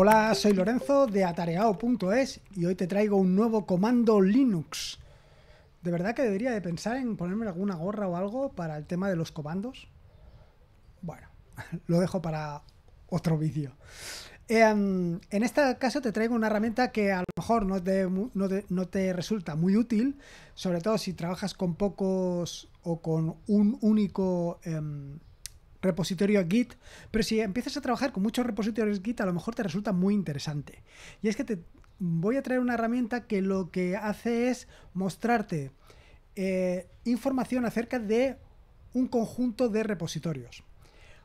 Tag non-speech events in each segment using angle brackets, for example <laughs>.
Hola, soy Lorenzo de atareao.es y hoy te traigo un nuevo comando Linux. De verdad que debería de pensar en ponerme alguna gorra o algo para el tema de los comandos. Bueno, <laughs> lo dejo para otro vídeo. Em, en, este caso te traigo una herramienta que a lo mejor no te, no, te, resulta muy útil, sobre todo si trabajas con pocos o con un único... Em, repositorio Git, pero si empiezas a trabajar con muchos repositorios Git, a lo mejor te resulta muy interesante. Y es que te voy a traer una herramienta que lo que hace es mostrarte eh, información acerca de un conjunto de repositorios.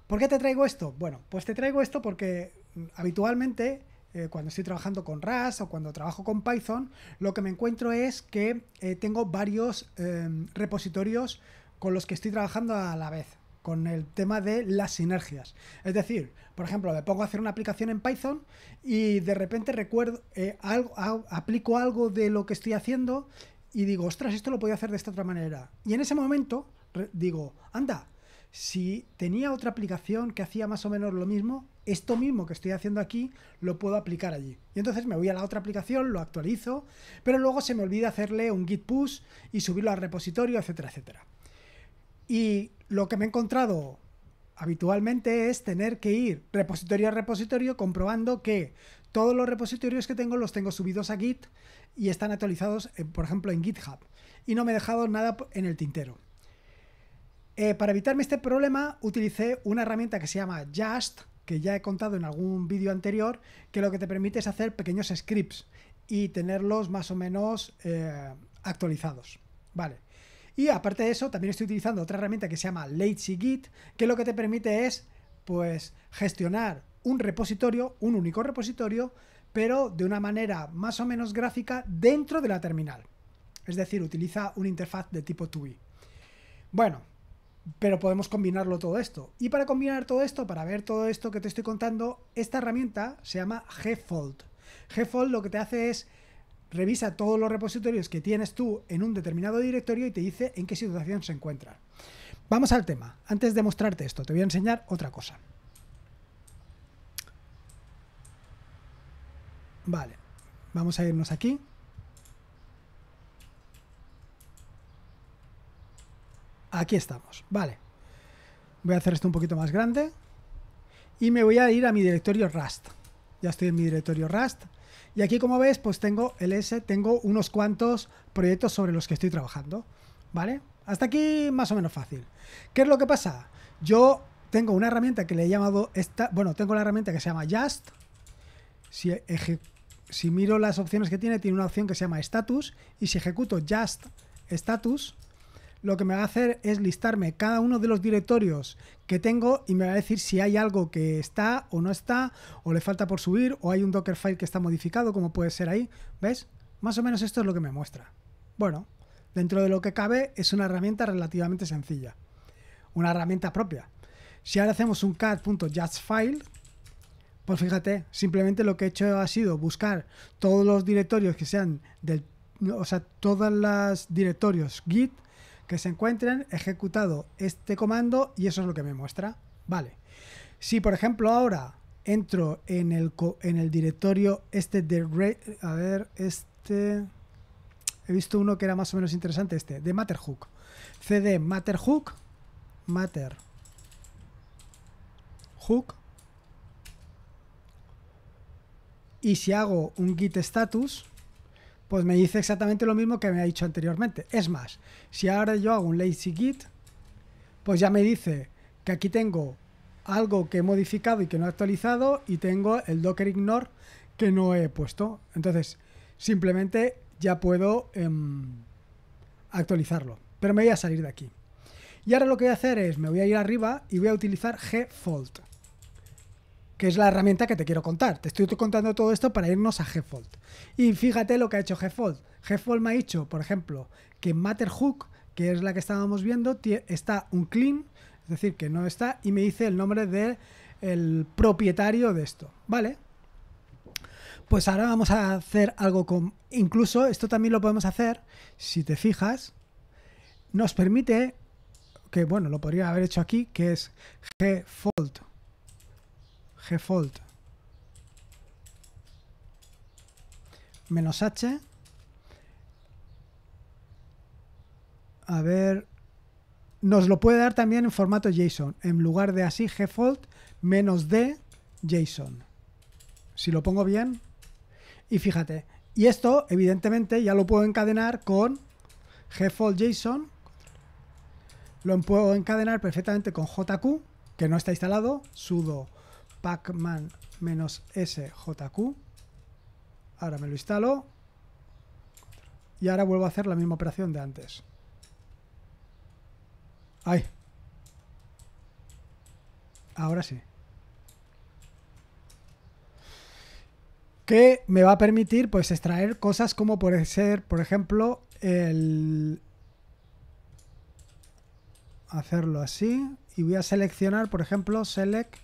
¿Por qué te traigo esto? Bueno, pues te traigo esto porque mm, habitualmente eh, cuando estoy trabajando con RAS o cuando trabajo con Python, lo que me encuentro es que eh, tengo varios em, repositorios con los que estoy trabajando a la vez con el tema de las sinergias. Es decir, por ejemplo, me pongo a hacer una aplicación en Python y de repente recuerdo, eh, algo, aplico algo de lo que estoy haciendo y digo, ostras, esto lo podía hacer de esta otra manera. Y en ese momento digo, anda, si tenía otra aplicación que hacía más o menos lo mismo, esto mismo que estoy haciendo aquí lo puedo aplicar allí. Y entonces me voy a la otra aplicación, lo actualizo, pero luego se me olvida hacerle un git push y subirlo al repositorio, etcétera, etcétera. Y lo que me he encontrado habitualmente es tener que ir repositorio a repositorio comprobando que todos los repositorios que tengo los tengo subidos a Git y están actualizados, eh, por ejemplo, en GitHub. Y no me he dejado nada en el tintero. Eh, para evitarme este problema utilicé una herramienta que se llama Just, que ya he contado en algún vídeo anterior, que lo que te permite es hacer pequeños scripts y tenerlos más o menos eh, actualizados. Vale. Y aparte de eso, también estoy utilizando otra herramienta que se llama Lazy Git, que lo que te permite es pues gestionar un repositorio, un único repositorio, pero de una manera más o menos gráfica dentro de la terminal. Es decir, utiliza una interfaz de tipo TUI. Bueno, pero podemos combinarlo todo esto. Y para combinar todo esto, para ver todo esto que te estoy contando, esta herramienta se llama Gfold. Gfold lo que te hace es revisa todos los repositorios que tienes tú en un determinado directorio y te dice en qué situación se encuentra. Vamos al tema. Antes de mostrarte esto, te voy a enseñar otra cosa. Vale, vamos a irnos aquí. Aquí estamos, vale. Voy a hacer esto un poquito más grande. Y me voy a ir a mi directorio Rust. Ya estoy en mi directorio Rust. Y aquí, como ves, pues tengo el S, tengo unos cuantos proyectos sobre los que estoy trabajando, ¿vale? Hasta aquí más o menos fácil. ¿Qué es lo que pasa? Yo tengo una herramienta que le he llamado esta, bueno, tengo la herramienta que se llama Just. Si, si miro las opciones que tiene, tiene una opción que se llama Status y si ejecuto Just Status, lo que me va a hacer es listarme cada uno de los directorios que tengo y me va a decir si hay algo que está o no está, o le falta por subir, o hay un Dockerfile que está modificado, como puede ser ahí. ¿Ves? Más o menos esto es lo que me muestra. Bueno, dentro de lo que cabe es una herramienta relativamente sencilla. Una herramienta propia. Si ahora hacemos un cat.justfile, pues fíjate, simplemente lo que he hecho ha sido buscar todos los directorios que sean del, o sea, todas las directorios Git que se encuentren ejecutado este comando y eso es lo que me muestra. Vale. Si por ejemplo ahora entro en el, en el directorio este de... A ver, este... He visto uno que era más o menos interesante, este, de Matterhook. CD Matterhook, hook Y si hago un git status, pues me dice exactamente lo mismo que me ha dicho anteriormente. Es más, si ahora yo hago un lazy git, pues ya me dice que aquí tengo algo que he modificado y que no he actualizado y tengo el docker ignore que no he puesto. Entonces, simplemente ya puedo em, actualizarlo. Pero me voy a salir de aquí. Y ahora lo que voy a hacer es, me voy a ir arriba y voy a utilizar gfault, que es la herramienta que te quiero contar. Te estoy contando todo esto para irnos a Gfold. Y fíjate lo que ha hecho Gfold. Gfold me ha dicho, por ejemplo, que Matterhook, que es la que estábamos viendo, está un clean, es decir, que no está, y me dice el nombre del el propietario de esto. ¿Vale? Pues ahora vamos a hacer algo con... Incluso esto también lo podemos hacer, si te fijas, nos permite, que bueno, lo podría haber hecho aquí, que es gfold Gfold. Menos H. A ver. Nos lo puede dar también en formato JSON. En lugar de así, Gfold menos D JSON. Si lo pongo bien. Y fíjate. Y esto, evidentemente, ya lo puedo encadenar con Gfold JSON. Lo puedo encadenar perfectamente con JQ, que no está instalado, sudo pacman-sjq. Ahora me lo instalo. Y ahora vuelvo a hacer la misma operación de antes. ¡Ay! Ahora sí. Que me va a permitir pues extraer cosas como puede ser, por ejemplo, el... Hacerlo así. Y voy a seleccionar, por ejemplo, select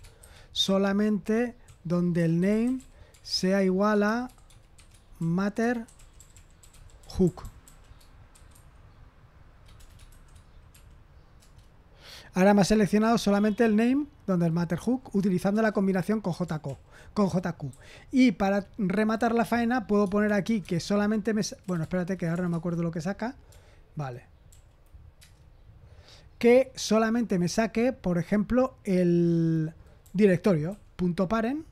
solamente donde el name sea igual a matter hook. Ahora me ha seleccionado solamente el name donde el matter hook utilizando la combinación con JQ, con JQ. Y para rematar la faena puedo poner aquí que solamente me... Bueno, espérate que ahora no me acuerdo lo que saca. Vale. Que solamente me saque, por ejemplo, el directorio punto paren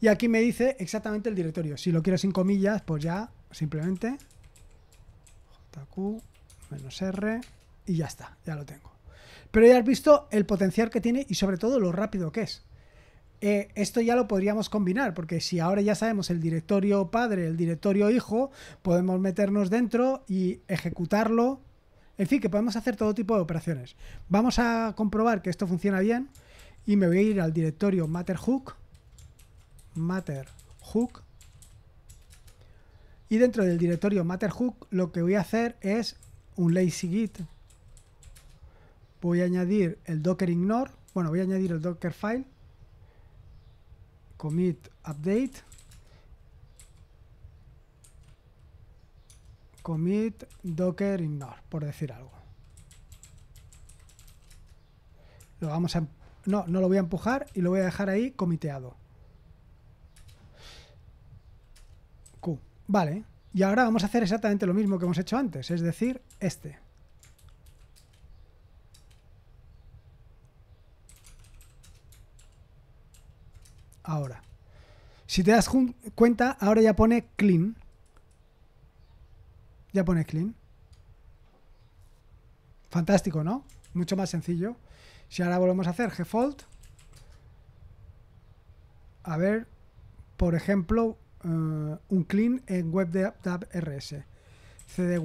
y aquí me dice exactamente el directorio si lo quiero sin comillas pues ya simplemente jq r y ya está ya lo tengo pero ya has visto el potencial que tiene y sobre todo lo rápido que es eh, esto ya lo podríamos combinar, porque si ahora ya sabemos el directorio padre, el directorio hijo, podemos meternos dentro y ejecutarlo. En fin, que podemos hacer todo tipo de operaciones. Vamos a comprobar que esto funciona bien y me voy a ir al directorio Matterhook. Matterhook. Y dentro del directorio Matterhook lo que voy a hacer es un lazy git. Voy a añadir el docker ignore. Bueno, voy a añadir el docker file commit update commit docker ignore por decir algo lo vamos a em, no, no lo voy a empujar y lo voy a dejar ahí comiteado Q vale y ahora vamos a hacer exactamente lo mismo que hemos hecho antes es decir este ahora. Si te das cuenta, ahora ya pone clean. Ya pone clean. Fantástico, ¿no? Mucho más sencillo. Si ahora volvemos a hacer default, A ver, por ejemplo, eh, un clean en rs cd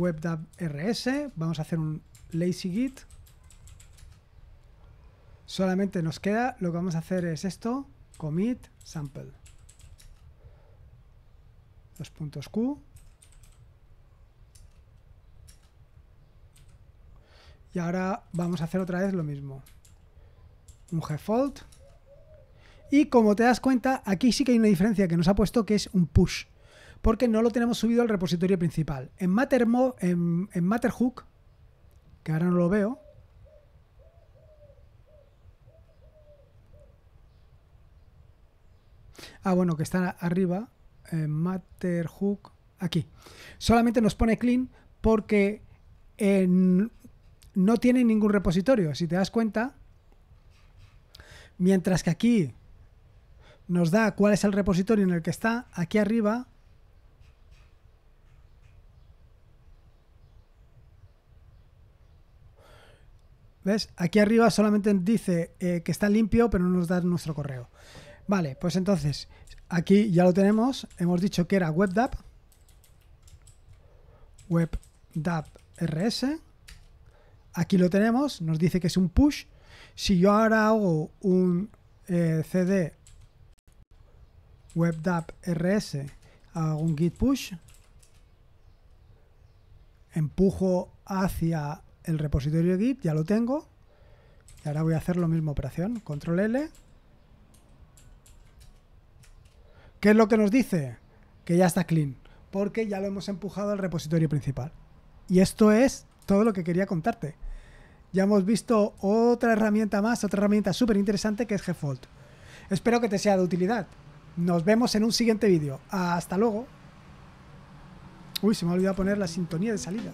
rs Vamos a hacer un lazy git. Solamente nos queda, lo que vamos a hacer es esto commit sample. Dos puntos Q. Y ahora vamos a hacer otra vez lo mismo. Un default. Y como te das cuenta, aquí sí que hay una diferencia que nos ha puesto que es un push. Porque no lo tenemos subido al repositorio principal. En, Mattermo, en, en Matterhook, que ahora no lo veo, Ah, bueno, que está arriba. Eh, Matterhook. Aquí. Solamente nos pone clean porque eh, no tiene ningún repositorio. Si te das cuenta, mientras que aquí nos da cuál es el repositorio en el que está, aquí arriba ¿Ves? Aquí arriba solamente dice eh, que está limpio, pero no nos da nuestro correo. Vale, pues entonces, aquí ya lo tenemos. Hemos dicho que era WebDAP. WebDAP RS. Aquí lo tenemos. Nos dice que es un push. Si yo ahora hago un eh, CD WebDAP RS, hago un git push, empujo hacia el repositorio git, ya lo tengo. Y ahora voy a hacer lo misma operación. Control L. ¿Qué es lo que nos dice? Que ya está clean, porque ya lo hemos empujado al repositorio principal. Y esto es todo lo que quería contarte. Ya hemos visto otra herramienta más, otra herramienta súper interesante que es Gfold. Espero que te sea de utilidad. Nos vemos en un siguiente vídeo. Hasta luego. Uy, se me ha olvidado poner la sintonía de salida.